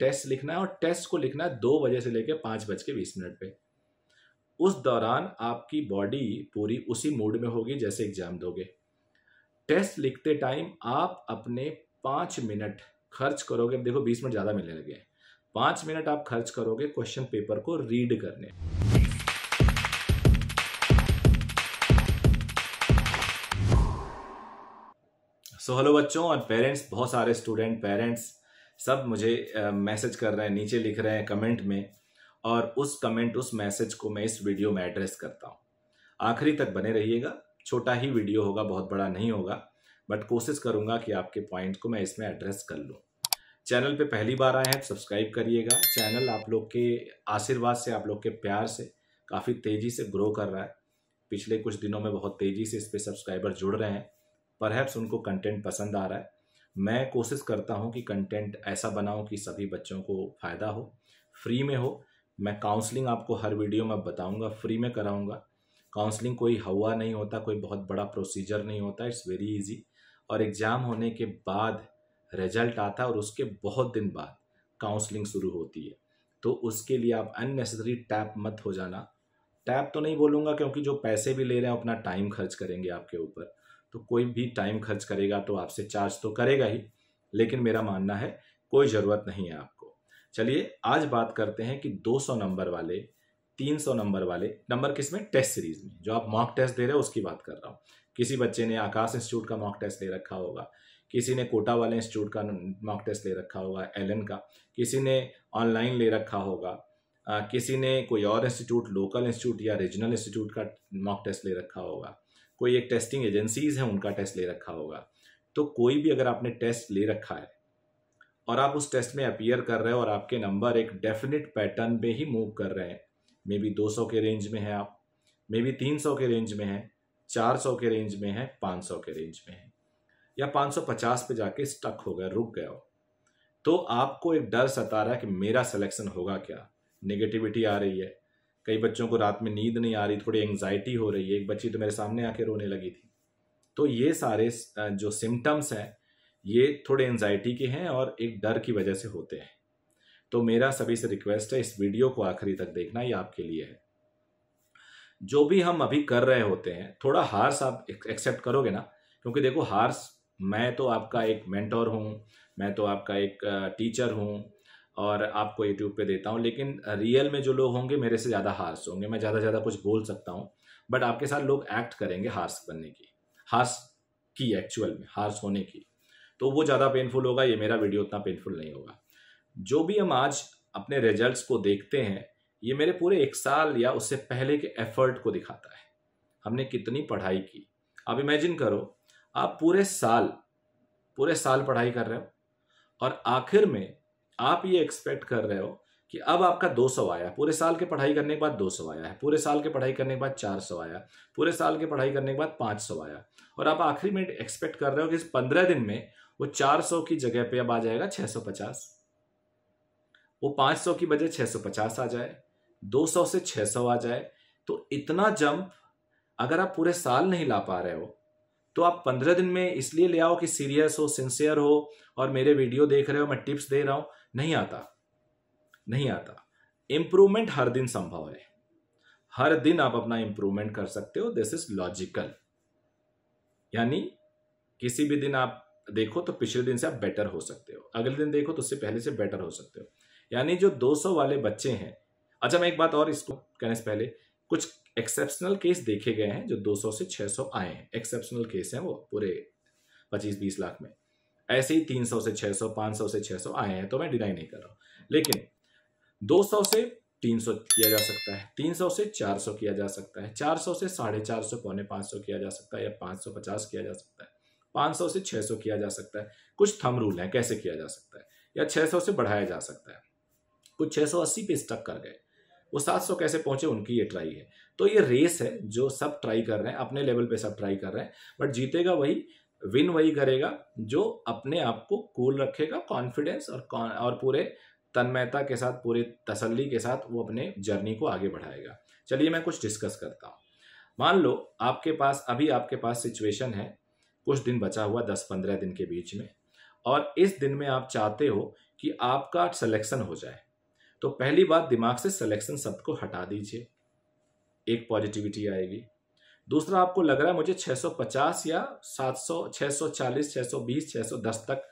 test लिखना है और टेस्ट को लिखना है दो बजे से लेकर पाँच बज के बीस मिनट पे उस दौरान आपकी बॉडी पूरी उसी मूड में होगी जैसे एग्जाम दोगे टेस्ट लिखते टाइम आप अपने पाँच मिनट खर्च करोगे देखो बीस मिनट ज़्यादा मिलने लगे हैं पाँच मिनट आप खर्च करोगे क्वेश्चन पेपर को रीड करने सो हेलो बच्चों और पेरेंट्स बहुत सारे स्टूडेंट पेरेंट्स सब मुझे मैसेज कर रहे हैं नीचे लिख रहे हैं कमेंट में और उस कमेंट उस मैसेज को मैं इस वीडियो में एड्रेस करता हूँ आखिरी तक बने रहिएगा छोटा ही वीडियो होगा बहुत बड़ा नहीं होगा बट कोशिश करूंगा कि आपके पॉइंट को मैं इसमें एड्रेस कर लूँ चैनल पे पहली बार आए हैं तो सब्सक्राइब करिएगा चैनल आप लोग के आशीर्वाद से आप लोग के प्यार से काफ़ी तेज़ी से ग्रो कर रहा है पिछले कुछ दिनों में बहुत तेज़ी से इस पर सब्सक्राइबर जुड़ रहे हैं पर उनको कंटेंट पसंद आ रहा है मैं कोशिश करता हूँ कि कंटेंट ऐसा बनाऊँ कि सभी बच्चों को फ़ायदा हो फ्री में हो मैं काउंसलिंग आपको हर वीडियो में बताऊँगा फ्री में कराऊँगा काउंसलिंग कोई हवा नहीं होता कोई बहुत बड़ा प्रोसीजर नहीं होता इट्स वेरी इजी और एग्ज़ाम होने के बाद रिजल्ट आता है और उसके बहुत दिन बाद काउंसलिंग शुरू होती है तो उसके लिए आप अननेसेसरी टैप मत हो जाना टैप तो नहीं बोलूँगा क्योंकि जो पैसे भी ले रहे हैं अपना टाइम खर्च करेंगे आपके ऊपर तो कोई भी टाइम खर्च करेगा तो आपसे चार्ज तो करेगा ही लेकिन मेरा मानना है कोई ज़रूरत नहीं है आपको चलिए आज बात करते हैं कि 200 नंबर वाले 300 नंबर वाले नंबर किस में टेस्ट सीरीज में जो आप मॉक टेस्ट दे रहे हो उसकी बात कर रहा हूँ किसी बच्चे ने आकाश इंस्टीट्यूट का मॉक टेस्ट ले रखा होगा किसी ने कोटा वाले इंस्टीट्यूट का मॉक टेस्ट ले रखा होगा एलन का किसी ने ऑनलाइन ले रखा होगा किसी ने कोई और इंस्टीट्यूट लोकल इंस्टीट्यूट या रीजनल इंस्टीट्यूट का मॉक टेस्ट ले रखा होगा कोई एक टेस्टिंग एजेंसीज हैं उनका टेस्ट ले रखा होगा तो कोई भी अगर आपने टेस्ट ले रखा है और आप उस टेस्ट में अपियर कर रहे हो और आपके नंबर एक डेफिनेट पैटर्न में ही मूव कर रहे हैं मे बी दो सौ के रेंज में है आप मे बी तीन सौ के रेंज में है चार सौ के रेंज में है पाँच सौ के रेंज में है या पाँच सौ पचास पे जाके स्टक हो गए रुक गए हो तो आपको एक डर सता रहा है कि मेरा सिलेक्शन होगा क्या नेगेटिविटी आ रही है कई बच्चों को रात में नींद नहीं आ रही थोड़ी एंग्जाइटी हो रही है एक बच्ची तो मेरे सामने आके रोने लगी थी तो ये सारे जो सिम्टम्स हैं ये थोड़े एंजाइटी के हैं और एक डर की वजह से होते हैं तो मेरा सभी से रिक्वेस्ट है इस वीडियो को आखिरी तक देखना ये आपके लिए है जो भी हम अभी कर रहे होते हैं थोड़ा हार्स आप एक्सेप्ट करोगे ना क्योंकि देखो हार्स मैं तो आपका एक मेंटोर हूँ मैं तो आपका एक टीचर हूँ और आपको यूट्यूब पे देता हूँ लेकिन रियल में जो लोग होंगे मेरे से ज़्यादा हार्स होंगे मैं ज़्यादा ज़्यादा कुछ बोल सकता हूँ बट आपके साथ लोग एक्ट करेंगे हार्स बनने की हार्स की एक्चुअल में हार्स होने की तो वो ज़्यादा पेनफुल होगा ये मेरा वीडियो उतना पेनफुल नहीं होगा जो भी हम आज अपने रिजल्ट्स को देखते हैं ये मेरे पूरे एक साल या उससे पहले के एफर्ट को दिखाता है हमने कितनी पढ़ाई की आप इमेजिन करो आप पूरे साल पूरे साल पढ़ाई कर रहे हो और आखिर में आप ये एक्सपेक्ट कर रहे हो कि अब आपका दो सौ आया पूरे साल के पढ़ाई करने के बाद दो सौ आया है पूरे साल के पढ़ाई करने के बाद चार सौ आया पूरे साल के पढ़ाई करने के बाद पाँच सौ आया और आप आखिरी में एक्सपेक्ट कर रहे हो कि इस पंद्रह दिन में वो चार सौ की जगह पे अब आ जाएगा छः सौ पचास वो पाँच सौ की बजाय छः सौ पचास आ जाए दो सौ से छः सौ आ जाए तो इतना जंप अगर आप पूरे साल नहीं ला पा रहे हो तो आप पंद्रह दिन में इसलिए ले आओ कि सीरियस हो सिंसियर हो और मेरे वीडियो देख रहे हो मैं टिप्स दे रहा हूँ नहीं आता नहीं आता इंप्रूवमेंट हर दिन संभव है हर दिन आप अपना इंप्रूवमेंट कर सकते हो दिस इज लॉजिकल यानी किसी भी दिन आप देखो तो पिछले दिन से आप बेटर हो सकते हो अगले दिन देखो तो उससे पहले से बेटर हो सकते हो यानी जो 200 वाले बच्चे हैं अच्छा मैं एक बात और इसको कहने से पहले कुछ एक्सेप्शनल केस देखे गए हैं जो 200 से 600 आए हैं एक्सेप्शनल केस हैं वो पूरे 25-20 लाख में ऐसे ही 300 से 600 500 से 600 आए हैं तो मैं डिनाई नहीं कर रहा हूँ लेकिन 200 से 300 किया जा सकता है 300 से 400 किया जा सकता है 400 से साढ़े चार सौ पौने पाँच सौ किया जा सकता है या 550 किया जा सकता है 500 से 600 किया जा सकता है कुछ थम रूल है कैसे किया जा सकता है या 600 से बढ़ाया जा सकता है कुछ 680 पे स्टक कर गए वो 700 कैसे पहुंचे उनकी ये ट्राई है तो ये रेस है जो सब ट्राई कर रहे हैं अपने लेवल पे सब ट्राई कर रहे हैं बट जीतेगा वही विन वही करेगा जो अपने आप को कूल रखेगा कॉन्फिडेंस और और पूरे तन्मयता के साथ पूरे तसल्ली के साथ वो अपने जर्नी को आगे बढ़ाएगा चलिए मैं कुछ डिस्कस करता हूँ मान लो आपके पास अभी आपके पास सिचुएशन है कुछ दिन बचा हुआ दस पंद्रह दिन के बीच में और इस दिन में आप चाहते हो कि आपका सिलेक्शन हो जाए तो पहली बात दिमाग से सिलेक्शन शब्द को हटा दीजिए एक पॉजिटिविटी आएगी दूसरा आपको लग रहा है मुझे 650 या 700 640 620 610 तक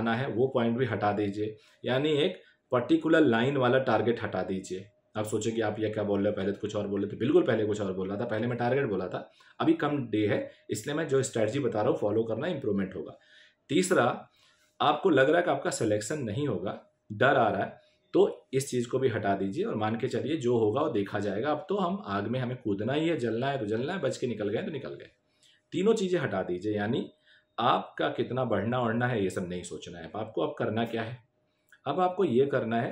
आना है वो पॉइंट भी हटा दीजिए यानी एक पर्टिकुलर लाइन वाला टारगेट हटा दीजिए आप सोचे कि आप ये क्या बोल रहे हो पहले तो कुछ और बोल रहे थे तो बिल्कुल पहले कुछ और बोल रहा था पहले मैं टारगेट बोला था अभी कम डे है इसलिए मैं जो स्ट्रैटी बता रहा हूँ फॉलो करना इंप्रूवमेंट होगा तीसरा आपको लग रहा है कि आपका सिलेक्शन नहीं होगा डर आ रहा है तो इस चीज़ को भी हटा दीजिए और मान के चलिए जो होगा वो देखा जाएगा अब तो हम आग में हमें कूदना ही है जलना है तो जलना है बच के निकल गए तो निकल गए तीनों चीज़ें हटा दीजिए यानी आपका कितना बढ़ना उड़ना है ये सब नहीं सोचना है आपको अब करना क्या है अब आपको ये करना है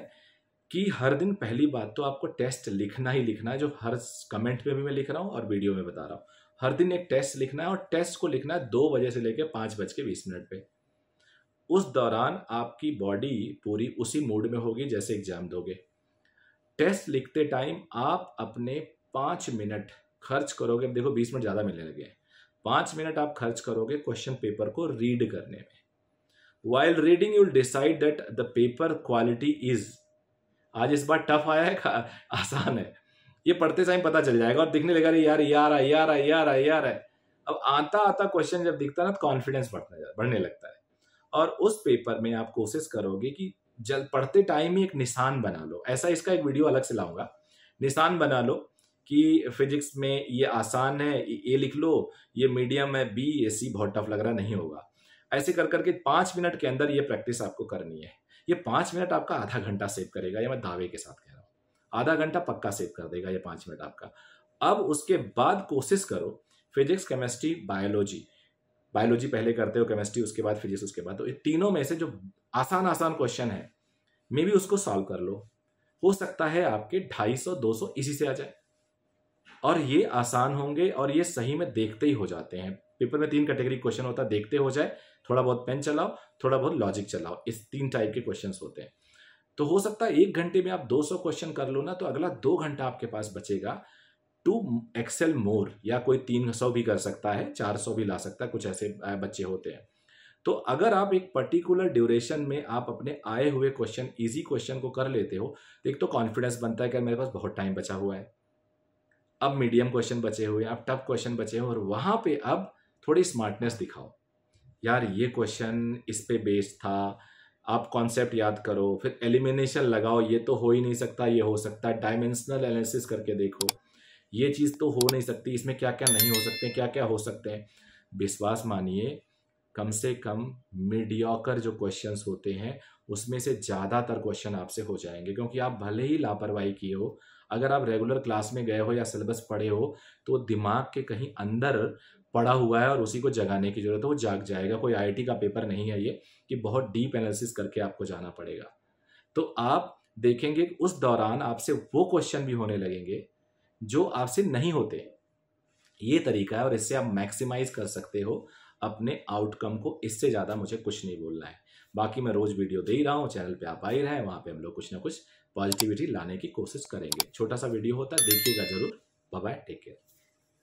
कि हर दिन पहली बात तो आपको टेस्ट लिखना ही लिखना है जो हर कमेंट में भी मैं लिख रहा हूँ और वीडियो में बता रहा हूँ हर दिन एक टेस्ट लिखना है और टेस्ट को लिखना है दो बजे से लेकर पाँच बज के बीस मिनट पर उस दौरान आपकी बॉडी पूरी उसी मूड में होगी जैसे एग्जाम दोगे टेस्ट लिखते टाइम आप अपने पाँच मिनट खर्च करोगे देखो बीस मिनट ज़्यादा मिलने लगे हैं पाँच मिनट आप खर्च करोगे क्वेश्चन पेपर को रीड करने में while reading you'll decide that the paper quality is आज इस बार टफ आया है आसान है ये पढ़ते टाइम पता चल जाएगा और दिखने लगा यार यार यार यार यार यार अब आता आता क्वेश्चन जब दिखता है ना तो कॉन्फिडेंस बढ़ने बढ़ने लगता है और उस पेपर में आप कोशिश करोगे कि जल पढ़ते टाइम ही एक निशान बना लो ऐसा इसका एक वीडियो अलग से लाऊंगा निशान बना लो कि फिजिक्स में ये आसान है ए लिख लो ये मीडियम है बी ये सी बहुत टफ लग रहा नहीं होगा ऐसे कर करके पाँच मिनट के अंदर ये प्रैक्टिस आपको करनी है ये पाँच मिनट आपका आधा घंटा सेव करेगा ये मैं दावे के साथ कह रहा हूँ आधा घंटा पक्का सेव कर देगा ये पाँच मिनट आपका अब उसके बाद कोशिश करो फिजिक्स केमिस्ट्री बायोलॉजी बायोलॉजी पहले करते हो केमिस्ट्री उसके बाद फिजिक्स उसके बाद तो तीनों में से जो आसान आसान क्वेश्चन है मे बी उसको सॉल्व कर लो हो सकता है आपके 250 200 इसी से आ जाए और ये आसान होंगे और ये सही में देखते ही हो जाते हैं पेपर में तीन कैटेगरी क्वेश्चन होता है देखते हो जाए थोड़ा बहुत पेन चलाओ थोड़ा बहुत लॉजिक चलाओ इस तीन टाइप के क्वेश्चन होते हैं तो हो सकता है एक घंटे में आप 200 क्वेश्चन कर लो ना तो अगला दो घंटा आपके पास बचेगा टू एक्सेल मोर या कोई तीन सौ भी कर सकता है चार सौ भी ला सकता है कुछ ऐसे बच्चे होते हैं तो अगर आप एक पर्टिकुलर ड्यूरेशन में आप अपने आए हुए क्वेश्चन इजी क्वेश्चन को कर लेते हो तो एक तो कॉन्फिडेंस बनता है कि मेरे पास बहुत टाइम बचा हुआ है अब मीडियम क्वेश्चन बचे हुए हैं अब टफ क्वेश्चन बचे हुए और वहाँ पे अब थोड़ी स्मार्टनेस दिखाओ यार ये क्वेश्चन इस पे बेस्ड था आप कॉन्सेप्ट याद करो फिर एलिमिनेशन लगाओ ये तो हो ही नहीं सकता ये हो सकता है डायमेंशनल एनालिसिस करके देखो ये चीज़ तो हो नहीं सकती इसमें क्या क्या नहीं हो सकते क्या क्या हो सकते हैं विश्वास मानिए कम से कम मीडियोकर जो क्वेश्चंस होते हैं उसमें से ज़्यादातर क्वेश्चन आपसे हो जाएंगे क्योंकि आप भले ही लापरवाही किए हो अगर आप रेगुलर क्लास में गए हो या सिलेबस पढ़े हो तो दिमाग के कहीं अंदर पड़ा हुआ है और उसी को जगाने की जरूरत है वो जाग जाएगा कोई आईआईटी का पेपर नहीं है ये कि बहुत डीप एनालिसिस करके आपको जाना पड़ेगा तो आप देखेंगे उस दौरान आपसे वो क्वेश्चन भी होने लगेंगे जो आपसे नहीं होते ये तरीका है और इससे आप मैक्सिमाइज कर सकते हो अपने आउटकम को इससे ज़्यादा मुझे कुछ नहीं बोलना है बाकी मैं रोज़ वीडियो दे ही रहा हूँ चैनल पे आप आ ही रहे हैं वहाँ पे हम लोग कुछ ना कुछ पॉजिटिविटी लाने की कोशिश करेंगे छोटा सा वीडियो होता है देखिएगा जरूर बाय टेक केयर